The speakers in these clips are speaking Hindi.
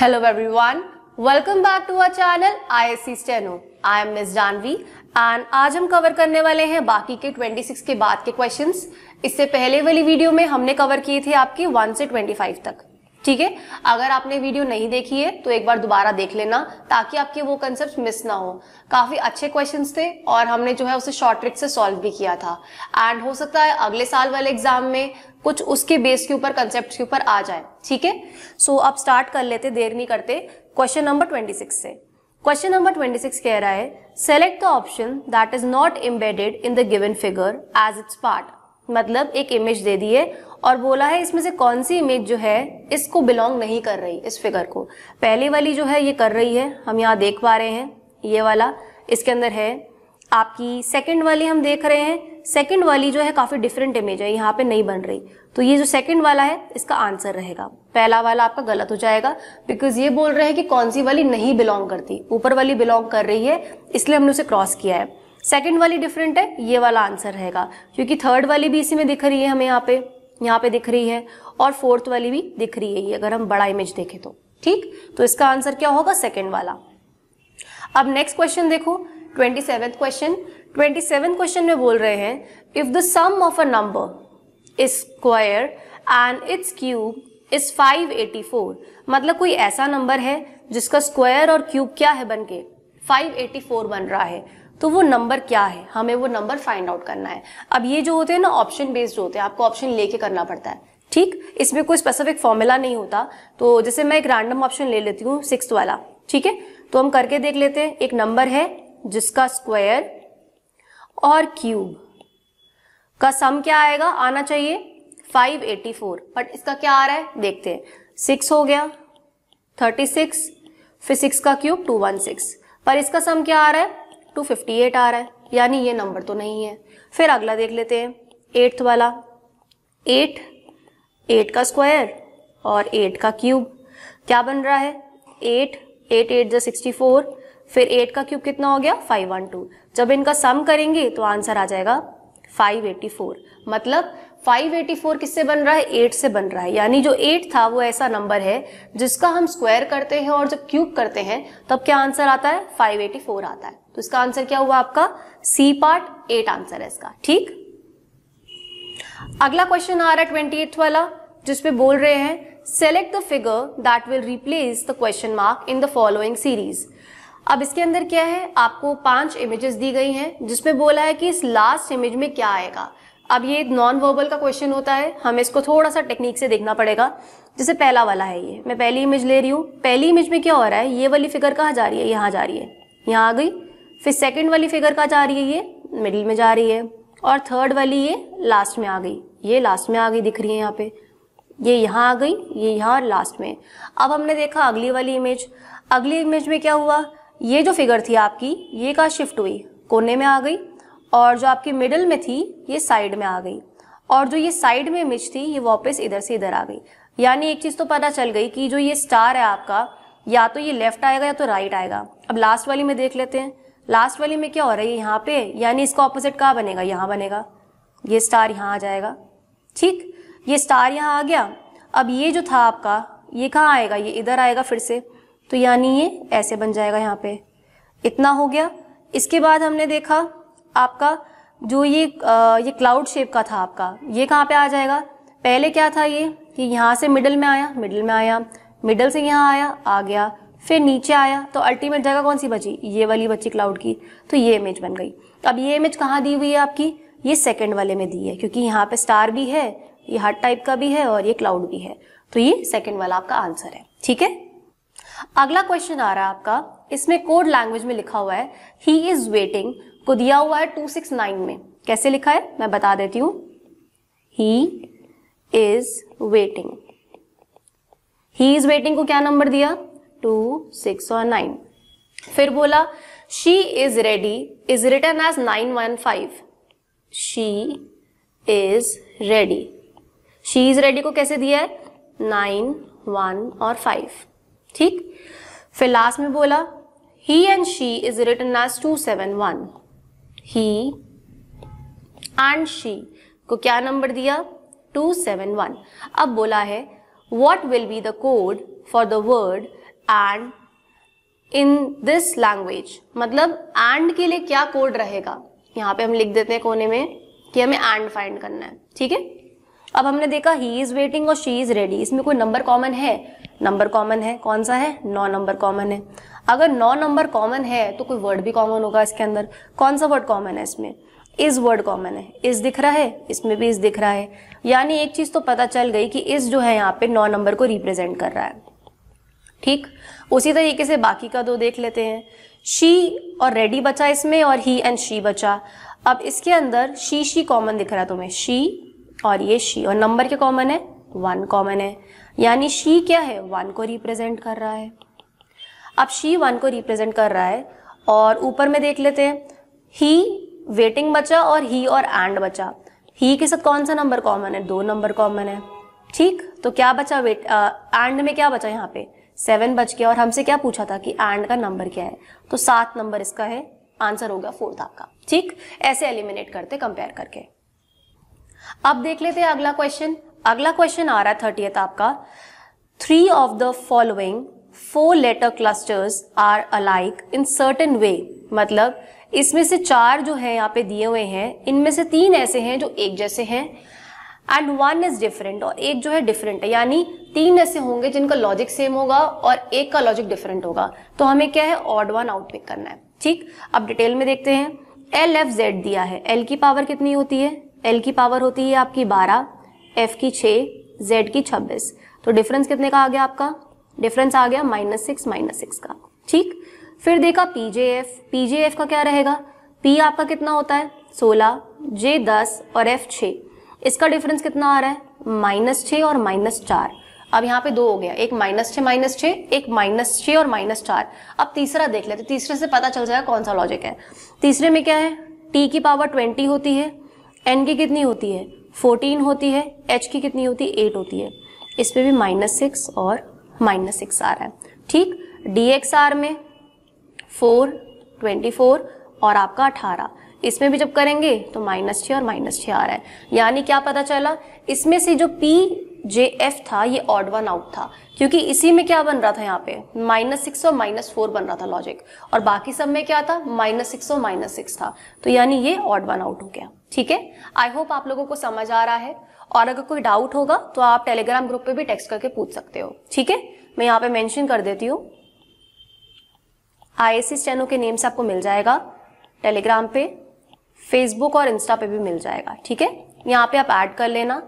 Hello everyone, welcome back to our channel ISC Steno. I am Miss Janvi and आज हम कवर करने वाले हैं बाकी के 26 के बाद के क्वेश्चंस। इससे पहले वाली वीडियो में हमने कवर किए थे आपके 1 से 25 तक ठीक है अगर आपने वीडियो नहीं देखी है तो एक बार दोबारा देख लेना ताकि आपके वो कंसेप्ट मिस ना हो काफी अच्छे क्वेश्चन थे और हमने जो है उसे शॉर्ट ट्रिक से सॉल्व भी किया था एंड हो सकता है अगले साल वाले एग्जाम में कुछ उसके बेस के ऊपर कंसेप्ट के ऊपर आ जाए ठीक है सो अब स्टार्ट कर लेते देर नहीं करते क्वेश्चन नंबर ट्वेंटी से क्वेश्चन नंबर 26 कह रहा है select the option that is not embedded in the given figure as it's part मतलब एक इमेज दे दी है और बोला है इसमें से कौन सी इमेज जो है इसको बिलोंग नहीं कर रही इस फिगर को पहली वाली जो है ये कर रही है हम यहाँ देख पा रहे हैं ये वाला इसके अंदर है आपकी सेकंड वाली हम देख रहे हैं सेकंड वाली जो है काफ़ी डिफरेंट इमेज है यहाँ पे नहीं बन रही तो ये जो सेकंड वाला है इसका आंसर रहेगा पहला वाला आपका गलत हो जाएगा बिकॉज ये बोल रहे हैं कि कौन सी वाली नहीं बिलोंग करती ऊपर वाली बिलोंग कर रही है इसलिए हमने उसे क्रॉस किया है सेकेंड वाली डिफरेंट है ये वाला आंसर रहेगा क्योंकि थर्ड वाली भी इसी में दिख रही है हमें यहाँ पे यहाँ पे दिख रही है और फोर्थ वाली भी दिख रही है ये अगर हम बड़ा इमेज देखें तो ठीक तो इसका आंसर क्या होगा सेकेंड वाला अब नेक्स्ट क्वेश्चन देखो twenty seven question twenty seven question में बोल रहे हैं if the sum of a number is square and it's cube is 584 मतलब कोई ऐसा नंबर है जिसका स्क्वायर और क्यूब क्या है बन के 584 बन रहा है तो वो नंबर क्या है हमें वो नंबर फाइंड आउट करना है अब ये जो होते हैं ना ऑप्शन बेस्ड होते हैं आपको ऑप्शन लेके करना पड़ता है ठीक इसमें कोई स्पेसिफिक फॉर्मूला नहीं होता तो जैसे मैं एक रैंडम ऑप्शन ले लेती हूँ सिक्स वाला ठीक है तो हम करके देख लेते हैं एक नंबर है जिसका स्क्वायर और क्यूब का सम क्या आएगा आना चाहिए 584 बट इसका क्या आ रहा है देखते हैं सिक्स हो गया 36 फिर सिक्स का क्यूब 216 पर इसका सम क्या आ रहा है टू फिफ्टी एट आ रहा है यानी ये नंबर तो नहीं है फिर अगला देख लेते हैं एट्थ वाला एट एट का स्क्वायर और एट का क्यूब क्या बन रहा है एट एट एट जो सिक्सटी फोर फिर एट का क्यूब कितना हो गया फाइव वन टू जब इनका सम करेंगे तो आंसर आ जाएगा फाइव एटी फोर मतलब फाइव एटी फोर किससे बन रहा है एट से बन रहा है यानी जो एट था वो ऐसा नंबर है जिसका हम स्क्वायर करते हैं और जब क्यूब करते हैं तब क्या आंसर आता है फाइव एटी फोर आता है तो इसका आंसर क्या हुआ आपका सी पार्ट एट आंसर है इसका ठीक अगला क्वेश्चन आ रहा है ट्वेंटी एथ वाला जिसपे बोल रहे हैं select the figure that will replace the question mark in the following series अब इसके अंदर क्या है आपको पांच इमेजेस दी गई हैं जिसमें बोला है कि इस लास्ट इमेज में क्या आएगा अब ये नॉन वर्बल का क्वेश्चन होता है हमें इसको थोड़ा सा टेक्निक से देखना पड़ेगा जैसे पहला वाला है ये मैं पहली इमेज ले रही हूँ पहली इमेज में क्या हो रहा है ये वाली फिगर कहाँ जा रही है यहाँ जा रही है यहाँ आ गई फिर सेकेंड वाली फिगर का जा रही है ये मिडिल में जा रही है और थर्ड वाली ये लास्ट में आ गई ये लास्ट में आ गई दिख रही है यहाँ पे ये यहाँ आ गई ये यहाँ और लास्ट में अब हमने देखा अगली वाली इमेज अगली इमेज में क्या हुआ ये जो फिगर थी आपकी ये का शिफ्ट हुई कोने में आ गई और जो आपकी मिडल में थी ये साइड में आ गई और जो ये साइड में इमेज थी ये वापस इधर से इधर आ गई यानी एक चीज़ तो पता चल गई कि जो ये स्टार है आपका या तो ये लेफ्ट आएगा या तो राइट आएगा अब लास्ट वाली में देख लेते हैं लास्ट वाली में क्या हो रहा है यहाँ पे यानी इसका ऑपोजिट कहाँ बनेगा यहाँ बनेगा ये स्टार यहाँ आ जाएगा ठीक ये स्टार यहाँ आ गया अब ये जो था आपका ये कहाँ आएगा ये इधर आएगा फिर से तो यानी ये ऐसे बन जाएगा यहाँ पे इतना हो गया इसके बाद हमने देखा आपका जो ये आ, ये क्लाउड शेप का था आपका ये कहाँ पे आ जाएगा पहले क्या था ये कि यहाँ से मिडल में आया मिडल में आया मिडल से यहाँ आया आ गया फिर नीचे आया तो अल्टीमेट जगह कौन सी बची ये वाली बची क्लाउड की तो ये इमेज बन गई अब ये इमेज कहाँ दी हुई है आपकी ये सेकंड वाले में दी है क्योंकि यहाँ पे स्टार भी है ये हर टाइप का भी है और ये क्लाउड भी है तो ये सेकंड वाला आपका आंसर है ठीक है अगला क्वेश्चन आ रहा है आपका इसमें कोड लैंग्वेज में लिखा हुआ है ही इज वेटिंग को दिया हुआ है नाइन में कैसे लिखा है मैं बता देती हूँ he is waiting he is waiting को क्या नंबर दिया टू सिक्स और नाइन फिर बोला she is ready is written as nine one five she is ready she is ready को कैसे दिया है नाइन वन और फाइव ठीक फिर लास्ट में बोला he and she is written as two seven one he and she को क्या नंबर दिया टू सेवन वन अब बोला है what will be the code for the word and in this language मतलब एंड के लिए क्या कोड रहेगा यहाँ पे हम लिख देते हैं कोने में कि हमें एंड फाइंड करना है ठीक है अब हमने देखा ही इज वेटिंग और शी इज रेडी इसमें कोई नंबर कॉमन है नंबर कॉमन है कौन सा है नौ नंबर कॉमन है अगर नौ नंबर कॉमन है तो कोई वर्ड भी कॉमन होगा इसके अंदर कौन सा वर्ड कॉमन है इसमें इज वर्ड कॉमन है इस दिख रहा है इसमें भी इस दिख रहा है यानी एक चीज तो पता चल गई कि इस जो है यहाँ पे नौ नंबर को रिप्रेजेंट कर रहा है ठीक उसी तरीके से बाकी का दो देख लेते हैं शी और रेडी बचा इसमें और ही एंड शी बचा अब इसके अंदर शी शी कॉमन दिख रहा है तुम्हें शी और ये शी और नंबर क्या कॉमन है वन कॉमन है यानी शी क्या है वन को रिप्रेजेंट कर रहा है अब शी वन को रिप्रेजेंट कर रहा है और ऊपर में देख लेते हैं ही वेटिंग बचा और ही और एंड बचा ही के साथ कौन सा नंबर कॉमन है दो नंबर कॉमन है ठीक तो क्या बचा वेट एंड में क्या बचा यहाँ पे सेवन बज गया और हमसे क्या पूछा था कि एंड का नंबर क्या है तो सात नंबर इसका है आंसर होगा फोर्थ आपका ठीक ऐसे एलिमिनेट करते कंपेयर करके अब देख लेते हैं अगला क्वेश्चन अगला क्वेश्चन आ रहा है थर्टी आपका three of the following four letter clusters are alike in certain way मतलब इसमें से चार जो है यहाँ पे दिए हुए हैं इनमें से तीन ऐसे हैं जो एक जैसे हैं एंड वन इज डिफरेंट और एक जो है डिफरेंट है यानी तीन ऐसे होंगे जिनका लॉजिक सेम होगा और एक का लॉजिक डिफरेंट होगा तो हमें क्या है ऑड वन आउट पिक करना है ठीक अब डिटेल में देखते हैं एल एफ जेड दिया है एल की पावर कितनी होती है एल की पावर होती है आपकी बारह एफ की छः जेड की छब्बीस तो डिफरेंस कितने का आ गया आपका डिफरेंस आ गया माइनस सिक्स माइनस सिक्स का ठीक फिर देखा P J F P J F का क्या रहेगा पी आपका कितना होता है सोलह जे दस और एफ छः इसका डिफरेंस कितना आ रहा है माइनस छ और माइनस चार अब यहाँ पे दो हो गया एक माइनस छ माइनस छ एक माइनस छ और माइनस चार अब तीसरा देख लेते तीसरे से पता चल जाएगा कौन सा लॉजिक है तीसरे में क्या है टी की पावर ट्वेंटी होती है एन की कितनी होती है फोर्टीन होती है एच की कितनी होती है एट होती है इस पर भी माइनस सिक्स और माइनस सिक्स आ रहा है ठीक डी एक्स आर में फोर ट्वेंटी फोर और आपका अठारह इसमें भी जब करेंगे तो माइनस छः और माइनस छः आ रहा है यानी क्या पता चला इसमें से जो पी जे एफ था ये ऑड वन आउट था क्योंकि इसी में क्या बन रहा था यहाँ पे माइनस सिक्स और माइनस फोर बन रहा था लॉजिक और बाकी सब में क्या था माइनस सिक्स और माइनस सिक्स था तो यानी ये ऑड वन आउट हो गया ठीक है आई होप आप लोगों को समझ आ रहा है और अगर कोई डाउट होगा तो आप टेलीग्राम ग्रुप पे भी टेक्स्ट करके पूछ सकते हो ठीक है मैं यहाँ पे मैंशन कर देती हूँ आई एस चैनल के नेम से आपको मिल जाएगा टेलीग्राम पे फेसबुक और इंस्टा पे भी मिल जाएगा ठीक है यहाँ पे आप ऐड कर लेना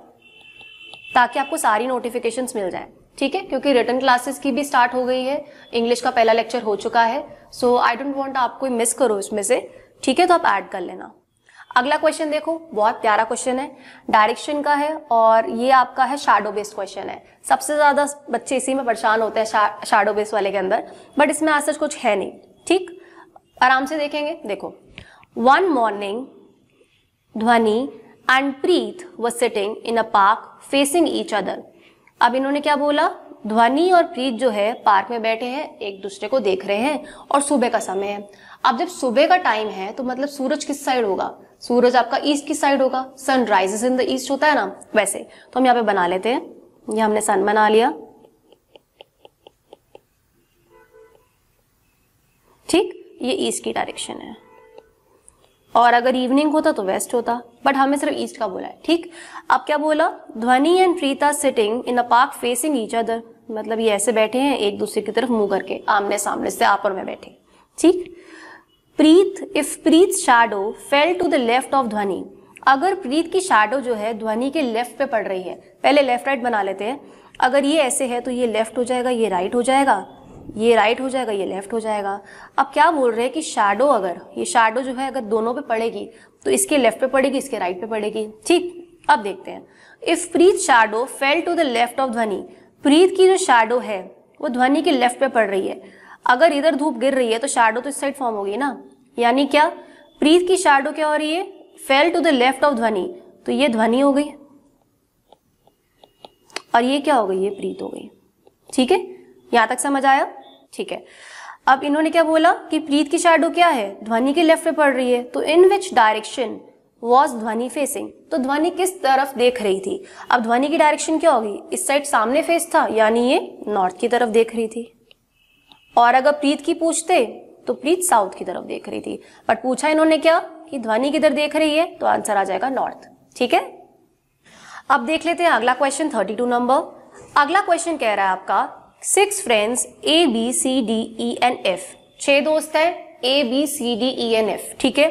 ताकि आपको सारी नोटिफिकेशन मिल जाए ठीक है क्योंकि रिटर्न क्लासेस की भी स्टार्ट हो गई है इंग्लिश का पहला लेक्चर हो चुका है सो आई डोंट वॉन्ट आप कोई मिस करो इसमें से ठीक है तो आप ऐड कर लेना अगला क्वेश्चन देखो बहुत प्यारा क्वेश्चन है डायरेक्शन का है और ये आपका है शाडो बेस्ड क्वेश्चन है सबसे ज्यादा बच्चे इसी में परेशान होते हैं शा, शाडो बेस वाले के अंदर बट इसमें आज कुछ है नहीं ठीक आराम से देखेंगे देखो One morning, Dhvani and Preet was sitting in a park facing each other अब इन्होंने क्या बोला ध्वनि और प्रीत जो है पार्क में बैठे हैं एक दूसरे को देख रहे हैं और सुबह का समय है अब जब सुबह का टाइम है तो मतलब सूरज किस साइड होगा सूरज आपका ईस्ट की साइड होगा sun rises in the east होता है ना वैसे तो हम यहाँ पे बना लेते हैं ये हमने सन बना लिया ठीक ये ईस्ट की डायरेक्शन है और अगर इवनिंग होता तो वेस्ट होता बट हमें सिर्फ ईस्ट का बोला है ठीक अब क्या बोला Dhvani and Preeta sitting in a park facing each other मतलब ये ऐसे बैठे हैं एक दूसरे की तरफ मुंह करके आमने सामने से आप और मैं बैठे ठीक Preet if Preet shadow fell to the left of Dhvani अगर प्रीत की शैडो जो है ध्वनि के लेफ्ट पे पड़ रही है पहले लेफ्ट राइट बना लेते हैं अगर ये ऐसे है तो ये लेफ्ट हो जाएगा ये राइट हो जाएगा ये राइट हो जाएगा ये लेफ्ट हो जाएगा अब क्या बोल रहे हैं कि शाडो अगर ये शाडो जो है अगर दोनों पे पड़ेगी तो इसके लेफ्ट पे पड़ेगी इसके राइट पे पड़ेगी ठीक अब देखते हैं if Preet shadow fell to the left of Dhvani Preet की जो शाडो है वो ध्वनि के लेफ्ट पे पड़ रही है अगर इधर धूप गिर रही है तो शाडो तो इस साइड फॉर्म होगी ना यानी क्या प्रीत की शाडो क्या हो रही है fell to the left of Dhvani तो ये ध्वनि हो गई और ये क्या हो गई ये प्रीत हो गई ठीक है यहां तक समझ आया ठीक है अब इन्होंने क्या बोला कि प्रीत की शैडो क्या है ध्वनि के लेफ्ट में पड़ रही है तो in which direction was Dhvani facing तो ध्वनि किस तरफ देख रही थी अब ध्वनि की डायरेक्शन क्या होगी इस साइड सामने फेस था यानी ये नॉर्थ की तरफ देख रही थी और अगर प्रीत की पूछते तो प्रीत साउथ की तरफ देख रही थी बट पूछा इन्होंने क्या कि ध्वनि किधर देख रही है तो आंसर आ जाएगा नॉर्थ ठीक है अब देख लेते हैं अगला क्वेश्चन थर्टी टू नंबर अगला क्वेश्चन कह रहा है आपका six friends A B C D E and F छह दोस्त हैं A B C D E and F ठीक है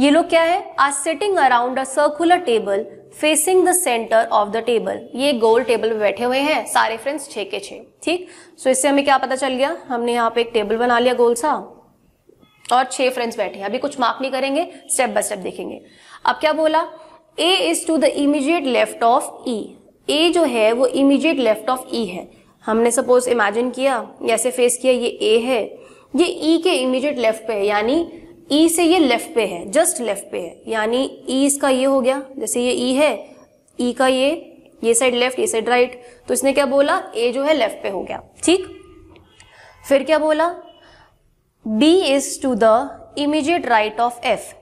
ये लोग क्या है are sitting around a circular table facing the centre of the table ये गोल टेबल पे बैठे हुए हैं सारे फ्रेंड्स छे के छे ठीक सो so, इससे हमें क्या पता चल गया हमने यहाँ पे एक टेबल बना लिया गोल सा और छह फ्रेंड्स बैठे हैं अभी कुछ मार्क नहीं करेंगे स्टेप बाय स्टेप देखेंगे अब क्या बोला A is to the immediate left of E A जो है वो इमीजिएट लेफ्ट ऑफ ई है हमने सपोज इमेजिन किया ऐसे फेस किया ये ए है ये ई e के इमीडिएट लेफ्ट पे है यानी ई e से ये लेफ्ट पे है जस्ट लेफ्ट पे है यानी ई e इसका ये हो गया जैसे ये ई e है ई e का ये ये साइड लेफ्ट ये साइड राइट तो इसने क्या बोला ए जो है लेफ्ट पे हो गया ठीक फिर क्या बोला B is to the immediate right of F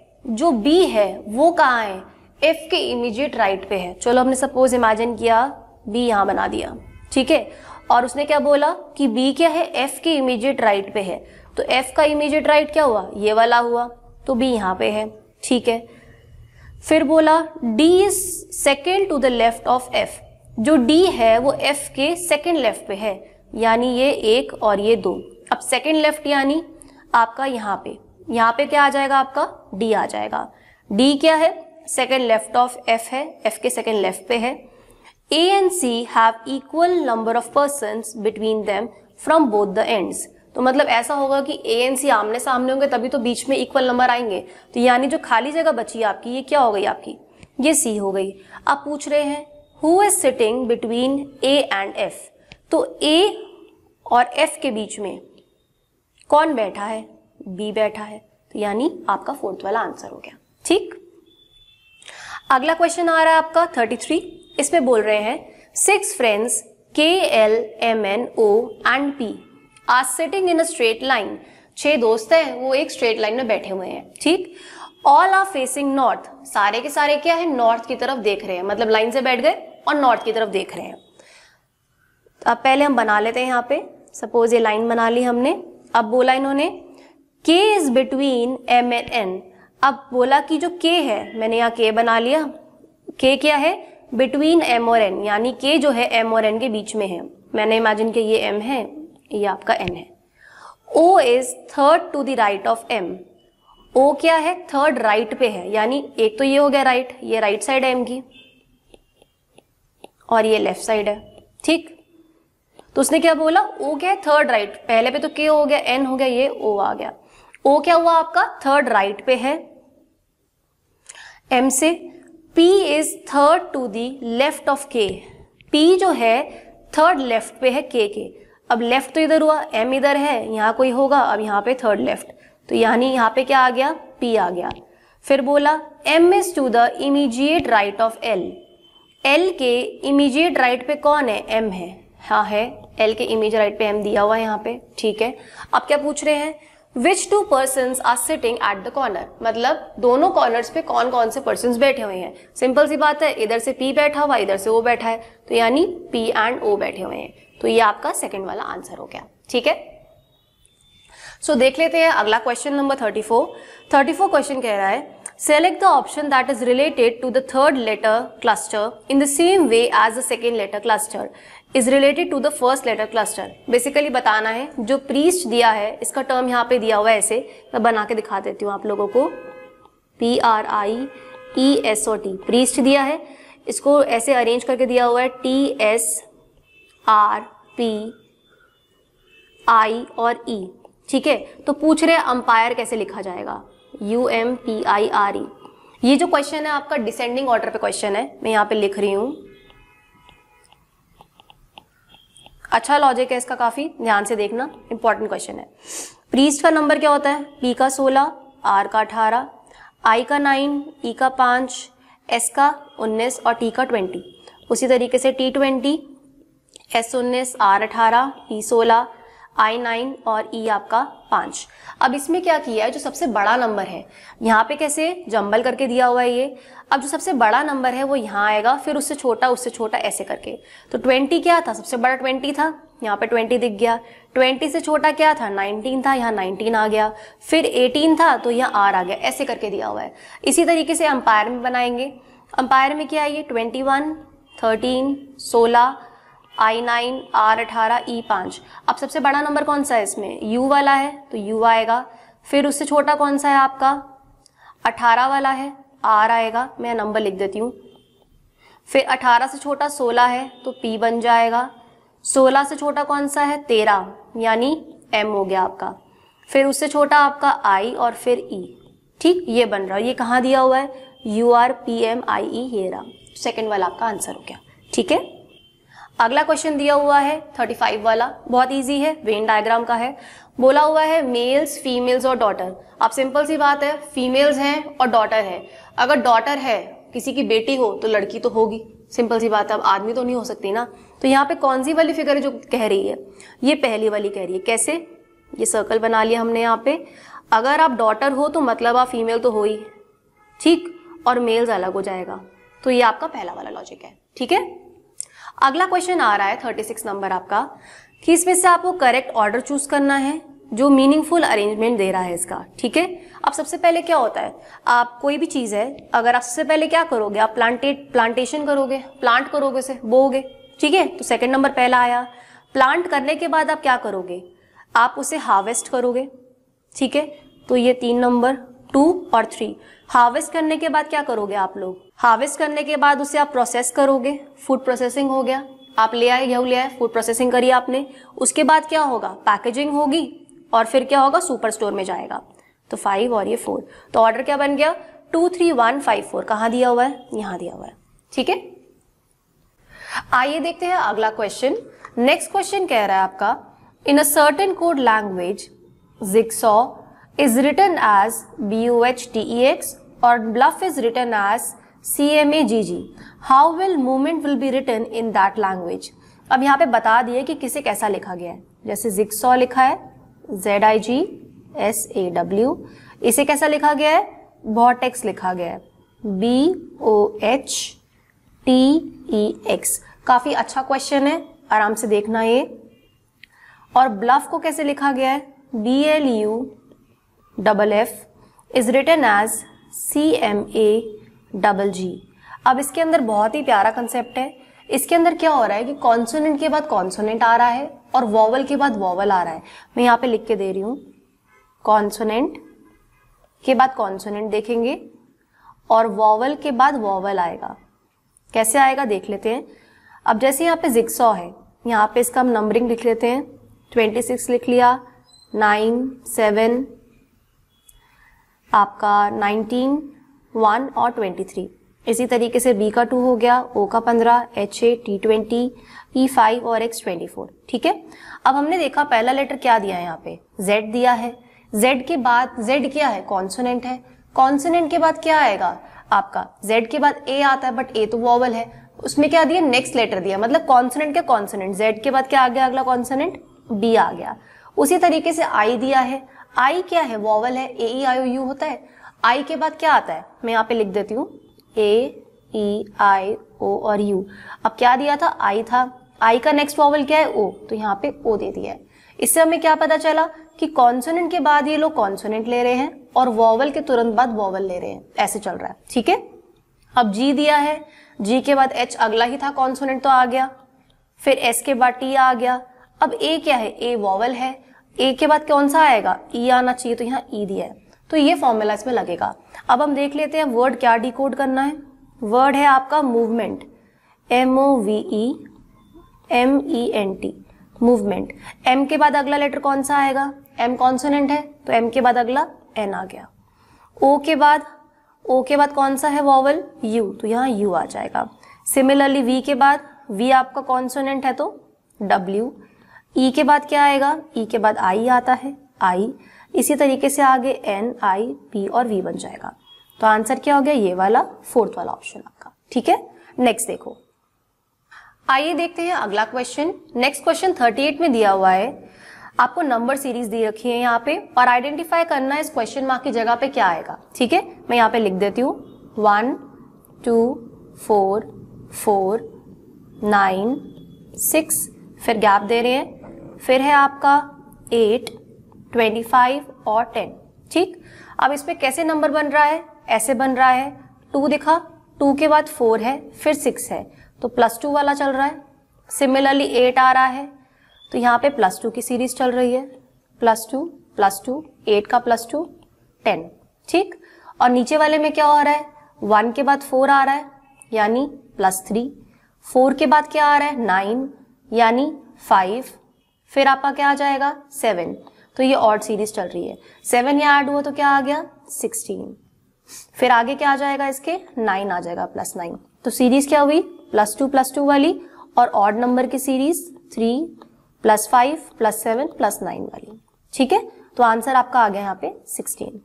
जो बी है वो कहाँ है एफ के इमीजिएट राइट पे है चलो हमने सपोज इमेजिन किया बी यहाँ बना दिया ठीक है और उसने क्या बोला कि बी क्या है एफ के इमीजिएट राइट पे है तो एफ का इमीजिएट राइट क्या हुआ ये वाला हुआ तो बी यहाँ पे है ठीक है फिर बोला D is second to the left of F जो डी है वो एफ के सेकेंड लेफ्ट पे है यानी ये एक और ये दो अब सेकेंड लेफ्ट यानी आपका यहाँ पे यहाँ पे क्या आ जाएगा आपका डी आ जाएगा डी क्या है सेकेंड लेफ्ट ऑफ एफ है एफ के सेकेंड लेफ्ट पे है A and C have equal number of persons between them from both the ends. तो मतलब ऐसा होगा कि ए and सी आमने सामने होंगे तभी तो बीच में इक्वल नंबर आएंगे तो यानी जो खाली जगह बची आपकी ये क्या हो गई आपकी ये सी हो गई आप पूछ रहे हैं who is sitting between A and F तो A और एफ के बीच में कौन बैठा है बी बैठा है तो यानी आपका फोर्थ वाला आंसर हो गया ठीक अगला क्वेश्चन आ रहा है आपका थर्टी थ्री इसमें बोल रहे हैं six friends K L M N O and P are sitting in a straight line छह दोस्त हैं वो एक स्ट्रेट लाइन में बैठे हुए हैं ठीक ऑल आर फेसिंग नॉर्थ सारे के सारे क्या है नॉर्थ की तरफ देख रहे हैं मतलब लाइन से बैठ गए और नॉर्थ की तरफ देख रहे हैं अब पहले हम बना लेते हैं यहाँ पे सपोज ये लाइन बना ली हमने अब बोला इन्होंने K is between M and N अब बोला कि जो के है मैंने यहाँ के बना लिया के क्या है बिटवीन एम और एन यानी के जो है एम और एन के बीच में है मैंने इमेजिन किया ये एम है ये आपका एन है O is third to the right of M O क्या है थर्ड राइट right पे है यानी एक तो ये हो गया राइट right, ये राइट साइड है एम की और ये लेफ्ट साइड है ठीक तो उसने क्या बोला ओ क्या है थर्ड राइट right. पहले पे तो के हो गया एन हो गया ये ओ आ गया ओ क्या हुआ आपका थर्ड राइट right पे है एम से P is third to the left of K P जो है थर्ड लेफ्ट पे है K के अब लेफ्ट तो इधर हुआ M इधर है यहाँ कोई होगा अब यहाँ पे थर्ड लेफ्ट तो यानी यहाँ पे क्या आ गया P आ गया फिर बोला M is to the immediate right of L L के इमीजिएट राइट पे कौन है M है हाँ है एल के इमेज राइट पे एम दिया हुआ है यहाँ पे ठीक है अब क्या पूछ रहे हैं which two person are sitting at the corner मतलब दोनों कॉर्नर्स पे कौन कौन से पर्सन बैठे हुए हैं सिंपल सी बात है इधर से पी बैठा हुआ इधर से ओ बैठा है तो यानी पी एंड ओ बैठे हुए हैं तो ये आपका सेकेंड वाला आंसर हो गया ठीक है सो so, देख लेते हैं अगला question number thirty four thirty four question कह रहा है select the option that is related to the third letter cluster in the same way as the second letter cluster is related to the first letter cluster basically बताना है जो प्रीस्ट दिया है इसका टर्म यहाँ पे दिया हुआ है ऐसे मैं बना के दिखा देती हूँ आप लोगों को P R I E S O T priest दिया है इसको ऐसे अरेंज करके दिया हुआ है T S R P I और ई e, ठीक है तो पूछ रहे अंपायर कैसे लिखा जाएगा U M P I R E ये जो क्वेश्चन है आपका डिसेंडिंग ऑर्डर पे क्वेश्चन है मैं यहाँ पे लिख रही हूँ अच्छा लॉजिक है इसका काफ़ी ध्यान से देखना इंपॉर्टेंट क्वेश्चन है प्रीस्ट का नंबर क्या होता है पी का सोलह आर का अठारह आई का नाइन ई e का पाँच एस का उन्नीस और टी का ट्वेंटी उसी तरीके से टी ट्वेंटी एस उन्नीस आर अठारह ई सोलह आई नाइन और ई e आपका पांच अब इसमें क्या किया है जो सबसे बड़ा नंबर है यहाँ पे कैसे जंबल करके दिया हुआ है ये अब जो सबसे बड़ा नंबर है वो यहाँ आएगा फिर उससे छोटा उससे छोटा ऐसे करके तो ट्वेंटी क्या था सबसे बड़ा ट्वेंटी था यहाँ पे ट्वेंटी दिख गया ट्वेंटी से छोटा क्या था नाइनटीन था यहाँ नाइनटीन आ गया फिर एटीन था तो यहाँ आर आ गया ऐसे करके दिया हुआ है इसी तरीके से अंपायर में बनाएंगे अंपायर में क्या आइए ट्वेंटी वन थर्टीन सोलह आई नाइन आर अठारह ई e पांच अब सबसे बड़ा नंबर कौन सा है इसमें यू वाला है तो यू आएगा फिर उससे छोटा कौन सा है आपका अठारह वाला है आर आएगा मैं नंबर लिख देती हूँ फिर अठारह से छोटा सोलह है तो पी बन जाएगा सोलह से छोटा कौन सा है तेरह यानी एम हो गया आपका फिर उससे छोटा आपका आई और फिर ई e। ठीक ये बन रहा है ये कहाँ दिया हुआ है U R P M I E ये रहा सेकेंड वाला आपका आंसर हो गया ठीक है अगला क्वेश्चन दिया हुआ है 35 वाला बहुत इजी है वेन डायग्राम का है बोला हुआ है मेल्स फीमेल्स और डॉटर अब सिंपल सी बात है फीमेल्स हैं और डॉटर हैं अगर डॉटर है किसी की बेटी हो तो लड़की तो होगी सिंपल सी बात है अब आदमी तो नहीं हो सकती ना तो यहाँ पे कौन सी वाली फिगर है जो कह रही है ये पहली वाली कह रही है कैसे ये सर्कल बना लिया हमने यहाँ पे अगर आप डॉटर हो तो मतलब आप फीमेल तो हो ही ठीक और मेल्स अलग हो जाएगा तो ये आपका पहला वाला लॉजिक है ठीक है अगला क्वेश्चन आ रहा है थर्टी सिक्स नंबर आपका कि इसमें से आपको करेक्ट ऑर्डर चूज करना है जो मीनिंगफुल अरेंजमेंट दे रहा है इसका ठीक है अब सबसे पहले क्या होता है आप कोई भी चीज़ है अगर आप सबसे पहले क्या करोगे आप प्लांटेड प्लांटेशन करोगे प्लांट करोगे उसे बोगे ठीक है तो सेकंड नंबर पहला आया प्लांट करने के बाद आप क्या करोगे आप उसे हार्वेस्ट करोगे ठीक है तो ये तीन नंबर टू और थ्री हार्वेस्ट करने के बाद क्या करोगे आप लोग हार्वेस्ट करने के बाद उसे आप प्रोसेस करोगे फूड प्रोसेसिंग हो गया आप ले आए गेहूँ ले आए फूड प्रोसेसिंग करी आपने उसके बाद क्या होगा पैकेजिंग होगी और फिर क्या होगा सुपर स्टोर में जाएगा तो फाइव और ये फोर तो ऑर्डर क्या बन गया two three one five four कहाँ दिया हुआ है यहाँ दिया हुआ है ठीक है आइए देखते हैं अगला क्वेश्चन नेक्स्ट क्वेश्चन कह रहा है आपका in a certain code language jigsaw is written as e x or bluff is written as g How will movement will be written in that language? अब यहाँ पे बता दिए कि किसे कैसा लिखा गया है जैसे जिक्सॉ लिखा है Z I G S A W इसे कैसा लिखा गया है वॉटेक्स लिखा गया है B O H T E X काफी अच्छा क्वेश्चन है आराम से देखना ये और ब्लफ को कैसे लिखा गया है B L U double F is return as C M A double G अब इसके अंदर बहुत ही प्यारा कंसेप्ट है इसके अंदर क्या हो रहा है कि कॉन्सोनेंट के बाद कॉन्सोनेंट आ रहा है और वॉवल के बाद वॉवल आ रहा है मैं यहाँ पे लिख के दे रही हूँ कॉन्सोनेंट के बाद कॉन्सोनेंट देखेंगे और वॉवल के बाद वॉवल आएगा कैसे आएगा देख लेते हैं अब जैसे यहाँ पे जिक्सॉ है यहाँ पे इसका हम नंबरिंग लिख लेते हैं ट्वेंटी सिक्स लिख लिया नाइन सेवन आपका 19, 1 और 23 इसी तरीके से बी का 2 हो गया ओ का 15, H A T twenty E five और एक्स 24 ठीक है अब हमने देखा पहला लेटर क्या दिया है यहाँ पे जेड दिया है जेड के बाद जेड क्या है कॉन्सोनेंट है कॉन्सोनेंट के बाद क्या आएगा आपका जेड के बाद ए आता है बट ए तो वॉवल है उसमें क्या दिया नेक्स्ट लेटर दिया मतलब कॉन्सोनेंट के कॉन्सोनेंट जेड के बाद क्या आ गया अगला कॉन्सोनेंट बी आ गया उसी तरीके से आई दिया है आई क्या है वॉवल है ए ई आई यू होता है आई के बाद क्या आता है मैं यहाँ पे लिख देती हूँ ए ई आई ओ और यू अब क्या दिया था आई था आई का नेक्स्ट वॉवल क्या है ओ तो यहाँ पे ओ दे दिया है इससे हमें क्या पता चला कि कॉन्सोनेंट के बाद ये लोग कॉन्सोनेंट ले रहे हैं और वॉवल के तुरंत बाद वॉवल ले रहे हैं ऐसे चल रहा है ठीक है अब जी दिया है जी के बाद एच अगला ही था कॉन्सोनेंट तो आ गया फिर एस के बाद टी आ गया अब ए क्या है ए वॉवल है ए के बाद कौन सा आएगा ई e आना चाहिए तो यहाँ ई e दिया है तो ये फॉर्मूला इसमें लगेगा अब हम देख लेते हैं वर्ड क्या डिकोड करना है वर्ड है आपका movement M O V E M E N T movement M के बाद अगला लेटर कौन सा आएगा एम कॉन्सोनेंट है तो एम के बाद अगला एन आ गया ओ के बाद ओ के बाद कौन सा है वॉवल यू तो यहाँ यू आ जाएगा सिमिलरली वी के बाद वी आपका कॉन्सोनेंट है तो डब्ल्यू ई e के बाद क्या आएगा ई e के बाद आई आता है आई इसी तरीके से आगे एन आई पी और वी बन जाएगा तो आंसर क्या हो गया ये वाला फोर्थ वाला ऑप्शन आपका ठीक है नेक्स्ट देखो आइए देखते हैं अगला क्वेश्चन नेक्स्ट क्वेश्चन 38 में दिया हुआ है आपको नंबर सीरीज दी रखी है यहाँ पे और आइडेंटिफाई करना है इस क्वेश्चन मार्क की जगह पे क्या आएगा ठीक है मैं यहाँ पे लिख देती हूँ one two four four nine six फिर गैप दे रहे हैं फिर है आपका एट ट्वेंटी फाइव और टेन ठीक अब इसमें कैसे नंबर बन रहा है ऐसे बन रहा है टू दिखा टू के बाद फोर है फिर सिक्स है तो प्लस टू वाला चल रहा है सिमिलरली एट आ रहा है तो यहाँ पे प्लस टू की सीरीज चल रही है plus two plus two eight का प्लस टू टेन ठीक और नीचे वाले में क्या आ रहा है वन के बाद फोर आ रहा है यानी प्लस थ्री फोर के बाद क्या आ रहा है नाइन यानी फाइव फिर आपका क्या आ जाएगा सेवन तो ये ऑड सीरीज चल रही है सेवन या ऐड हुआ तो क्या आ गया सिक्सटीन फिर आगे क्या आ जाएगा इसके नाइन आ जाएगा प्लस नाइन तो सीरीज क्या हुई प्लस टू प्लस टू वाली और ऑड नंबर की series three plus five plus seven plus nine वाली ठीक है तो आंसर आपका आ गया यहाँ पे सिक्सटीन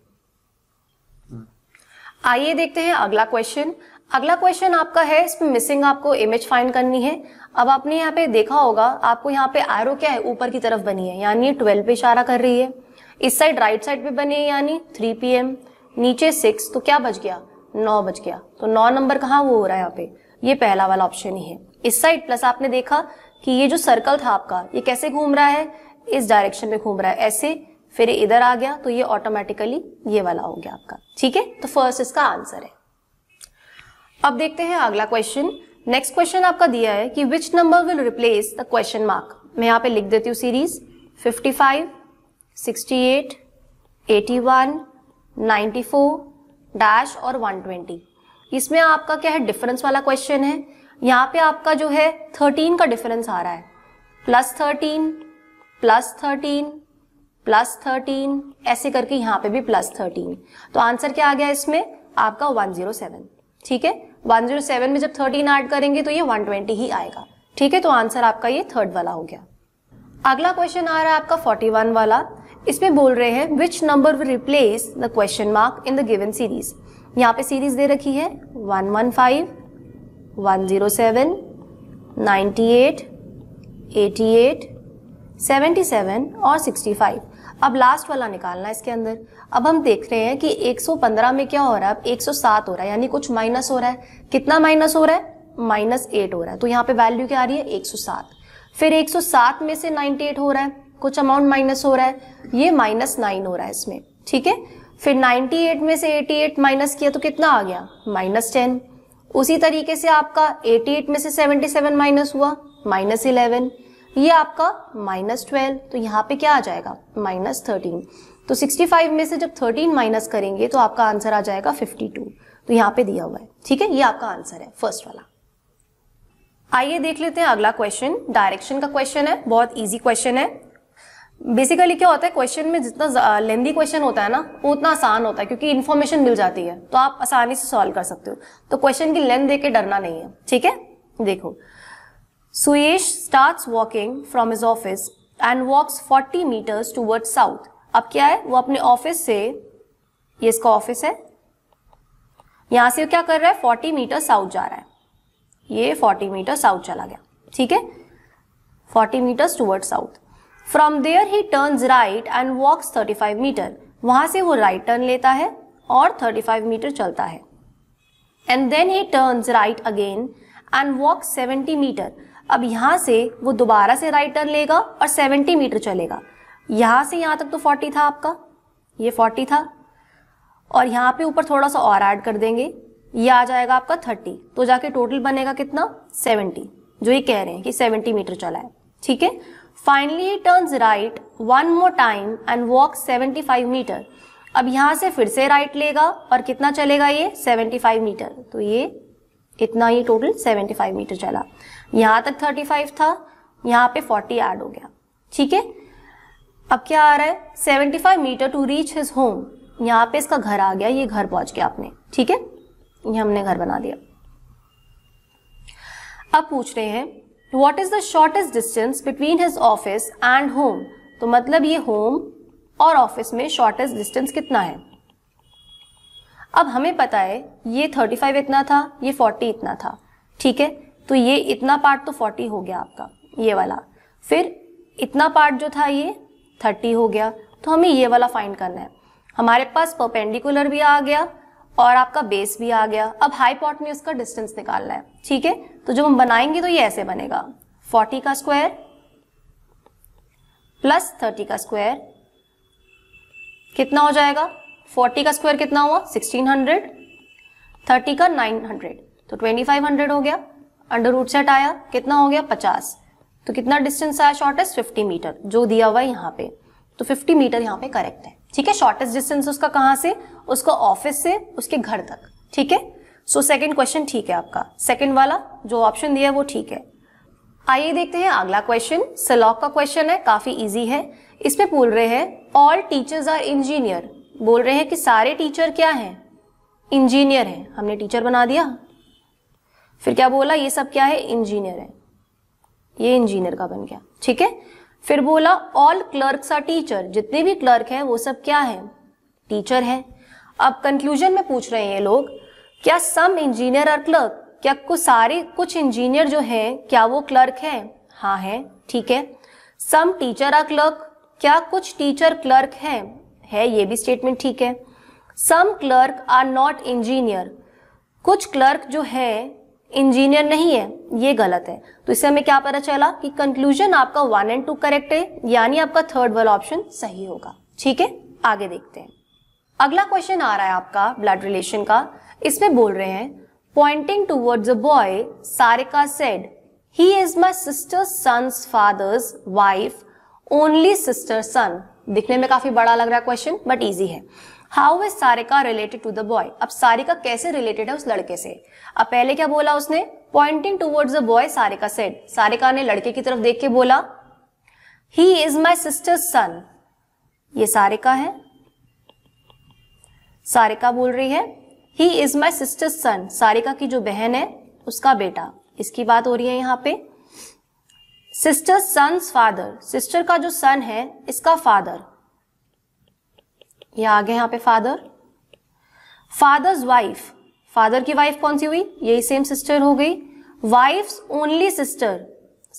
आइए देखते हैं अगला क्वेश्चन अगला क्वेश्चन आपका है इसमें मिसिंग आपको इमेज फाइंड करनी है अब आपने यहाँ पे देखा होगा आपको यहाँ पे आरो क्या है ऊपर की तरफ बनी है यानी ट्वेल्व पे इशारा कर रही है इस साइड राइट साइड पे बनी है यानी थ्री पी एम नीचे सिक्स तो क्या बच गया नौ बच गया तो नौ नंबर कहाँ वो हो रहा है यहाँ पे ये पहला वाला ऑप्शन ही है इस साइड प्लस आपने देखा कि ये जो सर्कल था आपका ये कैसे घूम रहा है इस डायरेक्शन में घूम रहा है ऐसे फिर इधर आ गया तो ये ऑटोमेटिकली ये वाला हो गया आपका ठीक है तो फर्स्ट इसका आंसर है अब देखते हैं अगला क्वेश्चन नेक्स्ट क्वेश्चन आपका दिया है कि which number will replace the question mark मैं यहाँ पे लिख देती हूँ सीरीज 55, 68, 81, 94, डैश और 120. इसमें आपका क्या है डिफरेंस वाला क्वेश्चन है यहाँ पे आपका जो है 13 का डिफरेंस आ रहा है plus thirteen plus thirteen plus thirteen ऐसे करके यहाँ पे भी प्लस थर्टीन तो आंसर क्या आ गया इसमें आपका 107 ठीक है 107 में जब 13 ऐड करेंगे तो ये 120 ही आएगा ठीक है तो आंसर आपका ये थर्ड वाला हो गया अगला क्वेश्चन आ रहा है आपका 41 वाला इसमें बोल रहे हैं which number will replace the question mark in the given series यहाँ पे सीरीज दे रखी है 115, 107, 98, 88, 77 और 65 अब लास्ट वाला निकालना है इसके अंदर अब हम देख रहे हैं कि 115 में क्या हो रहा है अब 107 हो रहा है यानी कुछ माइनस हो रहा है कितना माइनस हो रहा है माइनस एट हो रहा है तो यहाँ पे वैल्यू क्या आ रही है 107 फिर 107 में से 98 हो रहा है कुछ अमाउंट माइनस हो रहा है ये माइनस नाइन हो रहा है इसमें ठीक है फिर 98 में से एटी माइनस किया तो कितना आ गया माइनस टेन उसी तरीके से आपका एटी में से सेवेंटी माइनस हुआ माइनस इलेवन ये आपका माइनस ट्वेल्व तो यहाँ पे क्या आ जाएगा माइनस थर्टीन तो सिक्सटी फाइव में से जब थर्टीन माइनस करेंगे तो आपका आंसर आ जाएगा फिफ्टी टू तो यहाँ पे दिया हुआ है ठीक है ये आपका आंसर है फर्स्ट वाला आइए देख लेते हैं अगला क्वेश्चन डायरेक्शन का क्वेश्चन है बहुत ईजी क्वेश्चन है बेसिकली क्या होता है क्वेश्चन में जितना लेंदी क्वेश्चन होता है ना वो उतना आसान होता है क्योंकि इन्फॉर्मेशन मिल जाती है तो आप आसानी से सॉल्व कर सकते हो तो क्वेश्चन की लेंथ के डरना नहीं है ठीक है देखो Suyesh starts walking from his office and walks 40 meters towards south. अब क्या है वो अपने ऑफिस से ये इसका ऑफिस है यहां से क्या कर रहा है 40 मीटर साउथ जा रहा है ये 40 मीटर साउथ चला गया ठीक है 40 metres toward south from there he turns right and walks 35 metre वहां से वो राइट right टर्न लेता है और 35 मीटर चलता है and then he turns right again and walk 70 metre अब यहाँ से वो दोबारा से राइट टर्न लेगा और 70 मीटर चलेगा यहाँ से यहाँ तक तो 40 था आपका ये 40 था और यहाँ पे ऊपर थोड़ा सा और ऐड कर देंगे ये आ जाएगा आपका 30 तो जाके टोटल बनेगा कितना 70 जो ये कह रहे हैं कि 70 मीटर चला है ठीक है finally turns right one more time and walk 75 metre अब यहाँ से फिर से राइट लेगा और कितना चलेगा ये 75 मीटर तो ये कितना ये टोटल 75 मीटर चला यहाँ तक 35 था यहाँ पे 40 ऐड हो गया ठीक है अब क्या आ रहा है 75 metre to reach his home यहाँ पे इसका घर आ गया ये घर पहुंच गया आपने ठीक है ये हमने घर बना दिया अब पूछ रहे हैं what is the shortest distance between his office and home तो मतलब ये होम और ऑफिस में शॉर्टेस्ट डिस्टेंस कितना है अब हमें पता है ये 35 इतना था ये 40 इतना था ठीक है तो ये इतना पार्ट तो 40 हो गया आपका ये वाला फिर इतना पार्ट जो था ये 30 हो गया तो हमें ये वाला फाइंड करना है हमारे पास परपेंडिकुलर भी आ गया और आपका बेस भी आ गया अब हाई पॉट में उसका डिस्टेंस निकालना है ठीक है तो जब हम बनाएंगे तो ये ऐसे बनेगा 40 का स्क्वायर प्लस 30 का स्क्वायर कितना हो जाएगा 40 का स्क्वायर कितना हुआ 1600 30 का 900 तो 2500 हो गया अंडर रूट सेट आया कितना हो गया 50 तो कितना डिस्टेंस आया शॉर्टेस्ट 50 मीटर जो दिया हुआ है यहाँ पे तो 50 मीटर यहाँ पे करेक्ट है ठीक है शॉर्टेस्ट डिस्टेंस उसका कहाँ से उसका ऑफिस से उसके घर तक ठीक है सो सेकेंड क्वेश्चन ठीक है आपका सेकेंड वाला जो ऑप्शन दिया है वो ठीक है आइए देखते हैं अगला क्वेश्चन सलॉक का क्वेश्चन है काफी इजी है इसमें बोल रहे हैं ऑल टीचर्स आर इंजीनियर बोल रहे हैं कि सारे टीचर क्या हैं इंजीनियर हैं हमने टीचर बना दिया फिर क्या बोला ये सब क्या है इंजीनियर है ये इंजीनियर का बन गया ठीक है फिर बोला ऑल क्लर्क आर टीचर जितने भी क्लर्क हैं वो सब क्या है टीचर है अब कंक्लूजन में पूछ रहे हैं लोग क्या सम इंजीनियर आर क्लर्क क्या कुछ सारे कुछ इंजीनियर जो हैं क्या वो क्लर्क हैं हाँ है ठीक है सम टीचर आर क्लर्क क्या कुछ टीचर क्लर्क हैं है ये भी स्टेटमेंट ठीक है some clerk are not engineer कुछ क्लर्क जो है इंजीनियर नहीं है ये गलत है तो इससे हमें क्या पता चला कि कंक्लूजन आपका वन एंड टू करेक्ट है यानी आपका थर्ड वाला ऑप्शन सही होगा ठीक है आगे देखते हैं अगला क्वेश्चन आ रहा है आपका ब्लड रिलेशन का इसमें बोल रहे हैं pointing towards a boy Sarika said he is my sister son father's wife only sister son दिखने में काफी बड़ा लग रहा है क्वेश्चन बट इजी है how is Sarika related to the boy अब सारिका कैसे रिलेटेड है उस लड़के से अब पहले क्या बोला उसने pointing towards the boy Sarika said Sarika ने लड़के की तरफ देख के बोला ही इज माई सिस्टर सन ये सारिका है सारिका बोल रही है he is my sister son Sarika की जो बहन है उसका बेटा इसकी बात हो रही है यहां पे सिस्टर सन्स फादर सिस्टर का जो सन है इसका फादर ये आगे यहां पे फादर फादर्स वाइफ फादर की वाइफ कौन सी हुई यही सेम सिस्टर हो गई wife only sister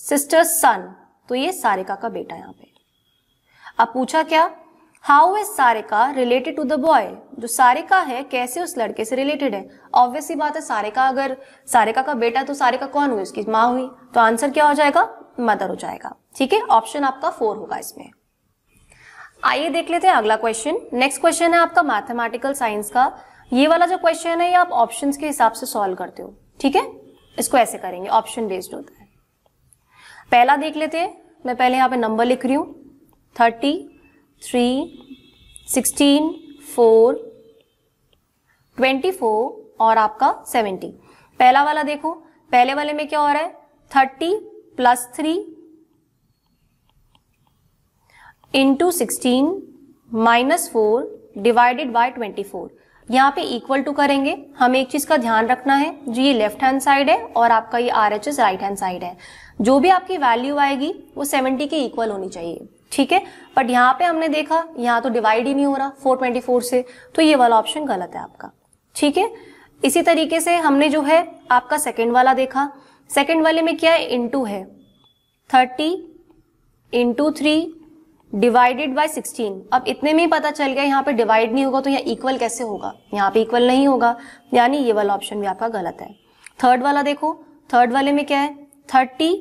sister son तो ये सारिका का बेटा यहाँ पे अब पूछा क्या how is Sarika related to the boy जो सारिका है कैसे उस लड़के से रिलेटेड है ऑब्वियसली बात है सारिका अगर सारिका का बेटा तो सारिका कौन हुई उसकी माँ हुई तो आंसर क्या हो जाएगा मदर हो जाएगा ठीक है ऑप्शन आपका फोर होगा इसमें आइए देख लेते हैं अगला क्वेश्चन नेक्स्ट क्वेश्चन है आपका मैथमेटिकल साइंस का ये वाला जो क्वेश्चन है ये आप ऑप्शन के हिसाब से सॉल्व करते हो ठीक है इसको ऐसे करेंगे ऑप्शन बेस्ड होता है पहला देख लेते हैं मैं पहले यहाँ पे नंबर लिख रही हूँ thirty three sixteen four twenty four और आपका सेवेंटी पहला वाला देखो पहले वाले में क्या हो रहा है thirty plus three into sixteen minus four divided by twenty four यहाँ पे इक्वल टू करेंगे हमें एक चीज का ध्यान रखना है जो ये लेफ्ट हैंड साइड है और आपका ये R H S right hand side है जो भी आपकी वैल्यू आएगी वो सेवेंटी के इक्वल होनी चाहिए ठीक है बट यहाँ पे हमने देखा यहाँ तो डिवाइड ही नहीं हो रहा फोर ट्वेंटी फोर से तो ये वाला ऑप्शन गलत है आपका ठीक है इसी तरीके से हमने जो है आपका सेकेंड वाला देखा सेकेंड वाले में क्या है इंटू है thirty into three divided by sixteen अब इतने में ही पता चल गया यहाँ पे डिवाइड नहीं होगा तो यहाँ इक्वल कैसे होगा यहाँ पे इक्वल नहीं होगा यानी ये वाला ऑप्शन भी आपका गलत है थर्ड वाला देखो थर्ड वाले में क्या है thirty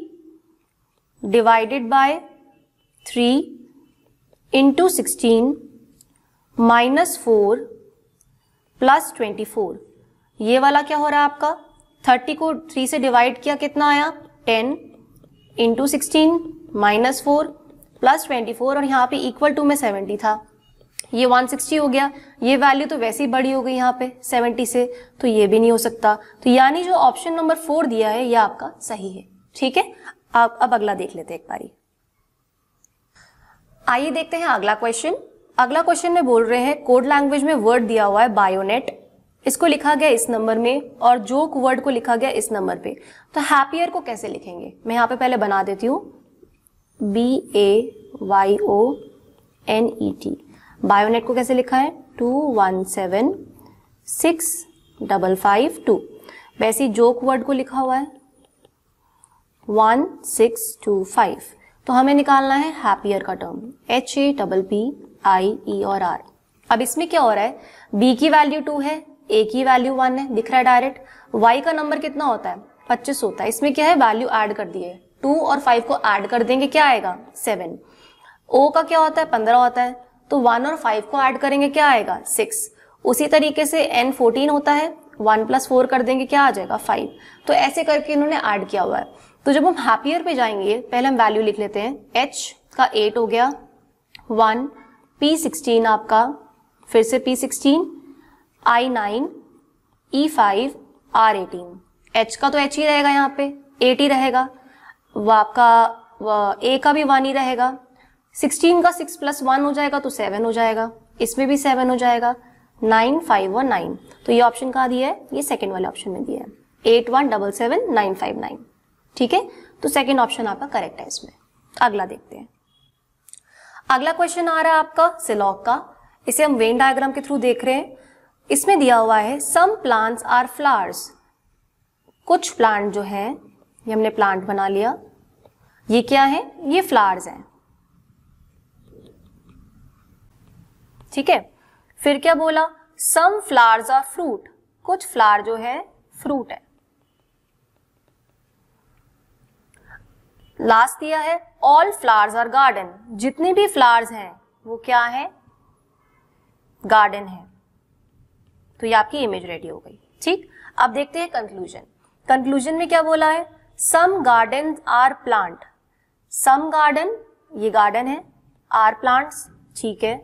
divided by three into sixteen minus four plus twenty four ये वाला क्या हो रहा है आपका थर्टी को थ्री से डिवाइड किया कितना आया ten into sixteen minus four plus twenty four और यहाँ पे इक्वल टू में सेवेंटी था ये 160 हो गया ये वैल्यू तो वैसे ही बड़ी हो गई यहाँ पे 70 से तो ये भी नहीं हो सकता तो यानी जो ऑप्शन नंबर फोर दिया है ये आपका सही है ठीक है आप अब अगला देख लेते हैं एक बारी आइए देखते हैं अगला क्वेश्चन अगला क्वेश्चन में बोल रहे हैं कोड लैंग्वेज में वर्ड दिया हुआ है बायोनेट इसको लिखा गया इस नंबर में और जोक वर्ड को लिखा गया इस नंबर पे तो हैप्पियर को कैसे लिखेंगे मैं यहाँ पे पहले बना देती हूँ B A Y O N E T bayonet को कैसे लिखा है two one seven six double five two वैसे जोक वर्ड को लिखा हुआ है वन सिक्स टू फाइव तो हमें निकालना है हैप्पियर का term H A double P I E और आर अब इसमें क्या हो रहा है बी की वैल्यू टू है ए की वैल्यू वन है दिख रहा है डायरेक्ट वाई का नंबर कितना होता है पच्चीस होता है इसमें क्या है वैल्यू एड कर दिए है टू और फाइव को एड कर देंगे क्या आएगा सेवन ओ का क्या होता है पंद्रह होता है तो वन और फाइव को एड करेंगे क्या आएगा सिक्स उसी तरीके से एन फोर्टीन होता है वन प्लस फोर कर देंगे क्या आ जाएगा फाइव तो ऐसे करके इन्होंने ऐड किया हुआ है तो जब हम हैप्पियर पे जाएंगे पहले हम वैल्यू लिख लेते हैं एच का एट हो गया वन पी सिक्सटीन आपका फिर से P sixteen I nine E five R eighteen H का तो एच ही रहेगा यहाँ पे एट ही रहेगा आपका ए का भी वन ही रहेगा सिक्सटीन का सिक्स प्लस वन हो जाएगा तो सेवन हो जाएगा इसमें भी सेवन हो जाएगा नाइन फाइव वन नाइन तो ये ऑप्शन कहाँ दिया है ये सेकेंड वाले ऑप्शन में दिया है eight one double seven nine five nine ठीक है तो सेकेंड ऑप्शन आपका करेक्ट है इसमें अगला देखते हैं अगला क्वेश्चन आ रहा है आपका सिलॉक का इसे हम वेन डायग्राम के थ्रू देख रहे हैं इसमें दिया हुआ है सम प्लांट्स आर फ्लावर्स कुछ प्लांट जो हैं ये हमने प्लांट बना लिया ये क्या है ये फ्लावर्स हैं ठीक है फिर क्या बोला सम फ्लावर्स आर फ्रूट कुछ फ्लावर जो है फ्रूट है लास्ट दिया है ऑल फ्लावर्स आर गार्डन जितने भी फ्लावर्स हैं वो क्या है गार्डन है तो ये आपकी इमेज रेडी हो गई ठीक अब देखते हैं कंक्लूजन कंक्लूजन में क्या बोला है some garden are plant some garden ये गार्डन है आर प्लांट्स ठीक है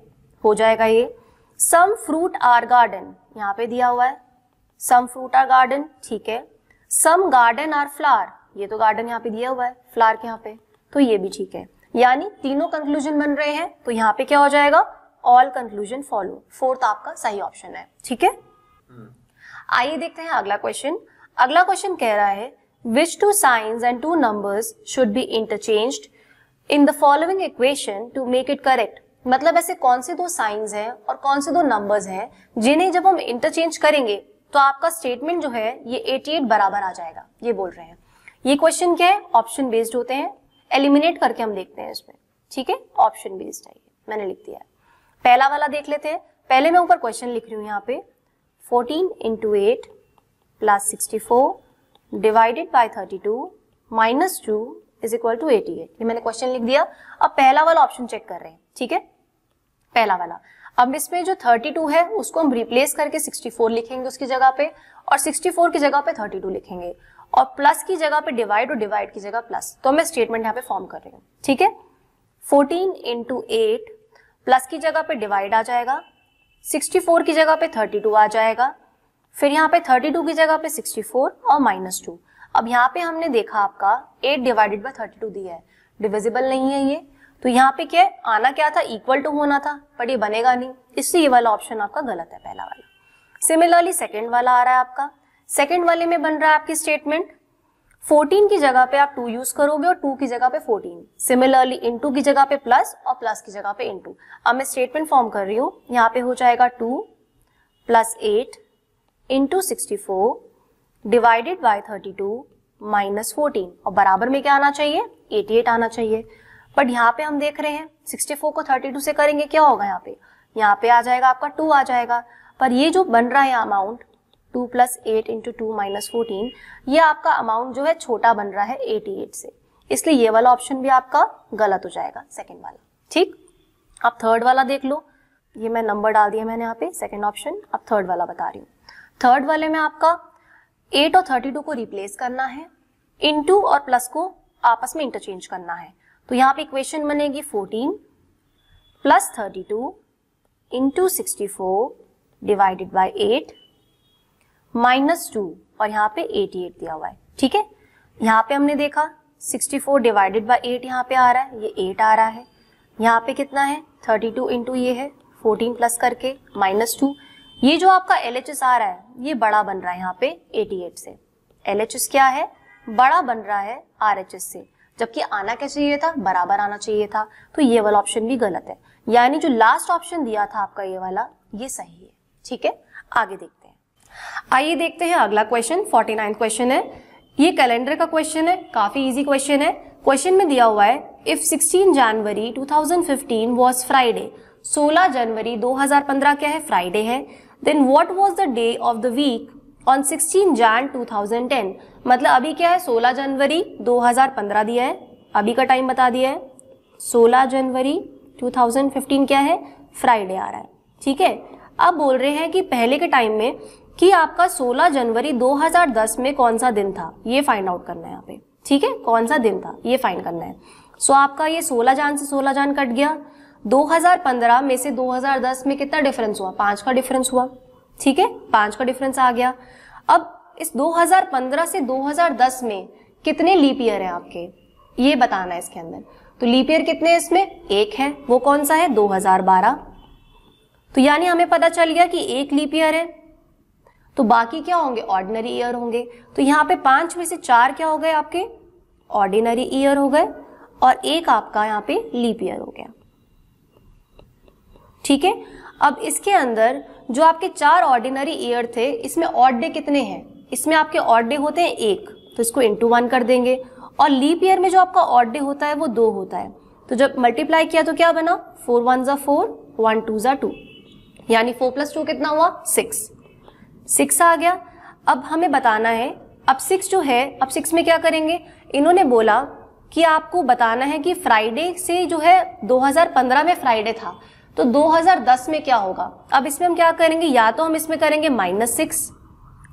हो जाएगा ये सम फ्रूट आर गार्डन यहाँ पे दिया हुआ है सम फ्रूट आर गार्डन ठीक है सम गार्डन आर फ्लावर ये तो गार्डन यहाँ पे दिया हुआ है फ्लावर के यहाँ पे तो ये भी ठीक है यानी तीनों कंक्लूजन बन रहे हैं तो यहाँ पे क्या हो जाएगा ऑल कंक्लूजन फॉलो फोर्थ आपका सही ऑप्शन है ठीक है हम्म। आइए देखते हैं अगला क्वेश्चन अगला क्वेश्चन कह रहा है which two signs and two numbers should be interchange in the following equation to make it correct मतलब ऐसे कौन से दो साइंस हैं और कौन से दो नंबर्स हैं जिन्हें जब हम इंटरचेंज करेंगे तो आपका स्टेटमेंट जो है ये 88 बराबर आ जाएगा ये बोल रहे हैं ये क्वेश्चन क्या है ऑप्शन बेस्ड होते हैं एलिमिनेट करके हम देखते हैं इसमें ठीक है ऑप्शन बेस्ड है मैंने लिख दिया पहला वाला देख लेते हैं पहले मैं ऊपर क्वेश्चन लिख रही हूँ यहाँ पे 14 into eight plus sixty four divided by thirty two minus two is equal to eighty eight ये मैंने क्वेश्चन लिख दिया अब पहला वाला ऑप्शन चेक कर रहे हैं ठीक है पहला वाला अब इसमें जो 32 है उसको हम रिप्लेस करके 64 लिखेंगे उसकी जगह पे और 64 की जगह पे 32 लिखेंगे और प्लस की जगह पे डिवाइड और डिवाइड की जगह प्लस तो मैं स्टेटमेंट यहाँ पे फॉर्म कर रही हूँ ठीक है 14 इंटू एट प्लस की जगह पे डिवाइड आ जाएगा 64 की जगह पे 32 आ जाएगा फिर यहाँ पे 32 की जगह पे 64 और माइनस टू अब यहाँ पे हमने देखा आपका 8 डिवाइडेड बाय 32 दिया है डिविजिबल नहीं है ये तो यहाँ पे क्या है आना क्या था इक्वल टू होना था बट ये बनेगा नहीं इससे ये वाला ऑप्शन आपका गलत है पहला वाला सिमिलरली सेकेंड वाला आ रहा है आपका सेकेंड वाले में बन रहा है आपकी स्टेटमेंट 14 की जगह पे आप 2 यूज करोगे और 2 की जगह पे 14 सिमिलरली इन की जगह पे प्लस और प्लस की जगह पे इन अब मैं स्टेटमेंट फॉर्म कर रही हूँ यहाँ पे हो जाएगा 2 plus eight into sixty divided by 32 minus fourteen और बराबर में क्या आना चाहिए 88 आना चाहिए बट यहाँ पे हम देख रहे हैं 64 को 32 से करेंगे क्या होगा यहाँ पे यहाँ पे आ जाएगा आपका टू आ जाएगा पर ये जो बन रहा है amount two plus eight into two minus fourteen ये आपका अमाउंट जो है छोटा बन रहा है एटी एट से इसलिए ये वाला ऑप्शन भी आपका गलत हो जाएगा सेकेंड वाला ठीक आप थर्ड वाला देख लो ये मैं नंबर डाल दिया मैंने यहाँ पे सेकेंड ऑप्शन अब थर्ड वाला बता रही हूँ थर्ड वाले में आपका एट और थर्टी टू को रिप्लेस करना है टू और प्लस को आपस में इंटरचेंज करना है तो यहाँ पे इक्वेशन बनेगी fourteen plus thirty two into sixty four divided by eight minus two और यहाँ पे 88 दिया हुआ है ठीक है यहाँ पे हमने देखा 64 डिवाइडेड बाय 8 यहाँ पे आ रहा है ये 8 आ रहा है यहाँ पे कितना है 32 टू इंटू ये है 14 प्लस करके माइनस टू ये जो आपका एल आ रहा है ये बड़ा बन रहा है यहाँ पे 88 से एल क्या है बड़ा बन रहा है आर से जबकि आना क्या चाहिए था बराबर आना चाहिए था तो ये वाला ऑप्शन भी गलत है यानी जो लास्ट ऑप्शन दिया था आपका ये वाला ये सही है ठीक है आगे देखते आइए देखते हैं अगला क्वेश्चन फोर्टी नाइन क्वेश्चन है ये कैलेंडर का क्वेश्चन है काफी इजी क्वेश्चन है क्वेश्चन में दिया हुआ है इफ 16 जनवरी 2015 वाज फ्राइडे 16 जनवरी 2015 क्या है फ्राइडे है then what was the day of the week on 16 Jan 2010 मतलब अभी क्या है 16 जनवरी 2015 दिया है अभी का टाइम बता दिया है 16 जनवरी 2015 क्या है फ्राइडे आ रहा है ठीक है अब बोल रहे हैं कि पहले के टाइम में कि आपका 16 जनवरी 2010 में कौन सा दिन था ये फाइंड आउट करना है यहाँ पे ठीक है कौन सा दिन था ये फाइंड करना है सो आपका ये 16 जान से 16 जान कट गया 2015 में से 2010 में कितना डिफरेंस हुआ पांच का डिफरेंस हुआ ठीक है पांच का डिफरेंस आ गया अब इस 2015 से 2010 में कितने लीप ईयर है आपके ये बताना है इसके अंदर तो लीप ईयर कितने इसमें एक है वो कौन सा है 2012 तो यानी हमें पता चल गया कि एक लीप ईयर है तो बाकी क्या होंगे ऑर्डिनरी ईयर होंगे तो यहाँ पे पांच में से चार क्या हो गए आपके ऑर्डिनरी ईयर हो गए और एक आपका यहाँ पे लीप ईयर हो गया ठीक है अब इसके अंदर जो आपके चार ऑर्डिनरी ईयर थे इसमें ऑड डे कितने हैं इसमें आपके ऑड डे होते हैं एक तो इसको इंटू वन कर देंगे और लीप ईयर में जो आपका ऑड डे होता है वो दो होता है तो जब मल्टीप्लाई किया तो क्या बना फोर वन ज़ा फोर वन टू ज़ा टू यानी फोर प्लस टू कितना हुआ सिक्स सिक्स आ गया अब हमें बताना है अब सिक्स जो है अब सिक्स में क्या करेंगे इन्होंने बोला कि आपको बताना है कि फ्राइडे से जो है 2015 में फ्राइडे था तो 2010 में क्या होगा अब इसमें हम क्या करेंगे या तो हम इसमें करेंगे माइनस सिक्स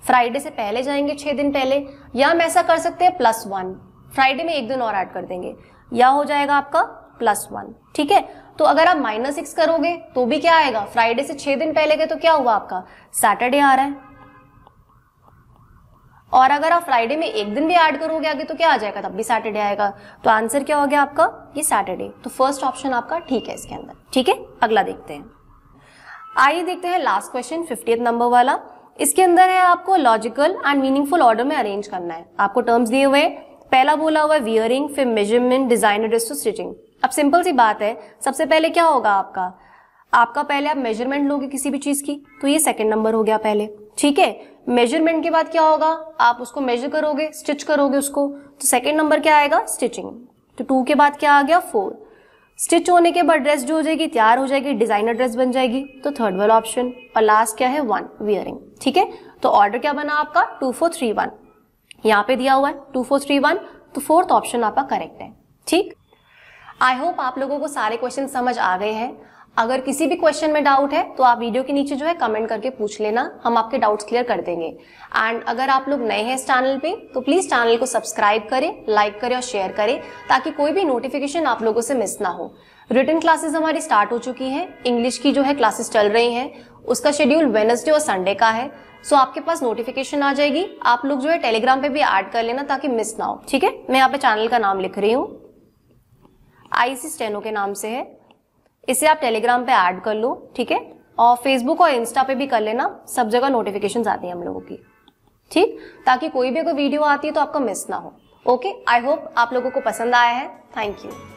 फ्राइडे से पहले जाएंगे छह दिन पहले या हम ऐसा कर सकते हैं प्लस वन फ्राइडे में एक दिन और ऐड कर देंगे या हो जाएगा आपका प्लस वन ठीक है तो अगर आप माइनस सिक्स करोगे तो भी क्या आएगा फ्राइडे से छह दिन पहले गए तो क्या हुआ आपका सैटरडे आ रहा है और अगर आप फ्राइडे में एक दिन भी ऐड करोगे आगे तो क्या आ जाएगा तब भी सैटरडे आएगा तो आंसर क्या हो गया आपका ये सैटरडे तो फर्स्ट ऑप्शन आपका ठीक है इसके अंदर ठीक है अगला देखते हैं आइए देखते हैं लास्ट क्वेश्चन फिफ्टी नंबर वाला इसके अंदर है आपको लॉजिकल एंड मीनिंगफुल ऑर्डर में अरेंज करना है आपको टर्म्स दिए हुए पहला बोला हुआ है वियरिंग फिर measurement design address to stitching अब सिंपल सी बात है सबसे पहले क्या होगा आपका आपका पहले आप मेजरमेंट लोगे किसी भी चीज की तो ये सेकंड नंबर हो गया पहले ठीक है मेजरमेंट के बाद क्या होगा आप उसको मेजर करोगे स्टिच करोगे उसको तो सेकेंड नंबर क्या आएगा स्टिचिंग तो टू के बाद क्या आ गया फोर स्टिच होने के बाद ड्रेस जो हो जाएगी तैयार हो जाएगी डिजाइनर ड्रेस बन जाएगी तो थर्ड वाला ऑप्शन और लास्ट क्या है वन वियरिंग ठीक है तो ऑर्डर क्या बना आपका टू फोर थ्री वन यहाँ पे दिया हुआ है टू फोर थ्री वन तो फोर्थ ऑप्शन आपका करेक्ट है ठीक आई होप आप लोगों को सारे क्वेश्चन समझ आ गए हैं अगर किसी भी क्वेश्चन में डाउट है तो आप वीडियो के नीचे जो है कमेंट करके पूछ लेना हम आपके डाउट्स क्लियर कर देंगे एंड अगर आप लोग नए हैं इस चैनल पे तो प्लीज चैनल को सब्सक्राइब करें लाइक करें और शेयर करें ताकि कोई भी नोटिफिकेशन आप लोगों से मिस ना हो रिटर्न क्लासेस हमारी स्टार्ट हो चुकी हैं इंग्लिश की जो है क्लासेस चल रही हैं उसका शेड्यूल वेनसडे और संडे का है सो so, आपके पास नोटिफिकेशन आ जाएगी आप लोग जो है टेलीग्राम पे भी ऐड कर लेना ताकि मिस ना हो ठीक है मैं यहाँ पे चैनल का नाम लिख रही हूँ आईसी स्टेनो e के नाम से है इसे आप टेलीग्राम पे ऐड कर लो ठीक है और फेसबुक और इंस्टा पे भी कर लेना सब जगह नोटिफिकेशन आती है हम लोगों की ठीक ताकि कोई भी अगर वीडियो आती है तो आपका मिस ना हो ओके आई होप आप लोगों को पसंद आया है थैंक यू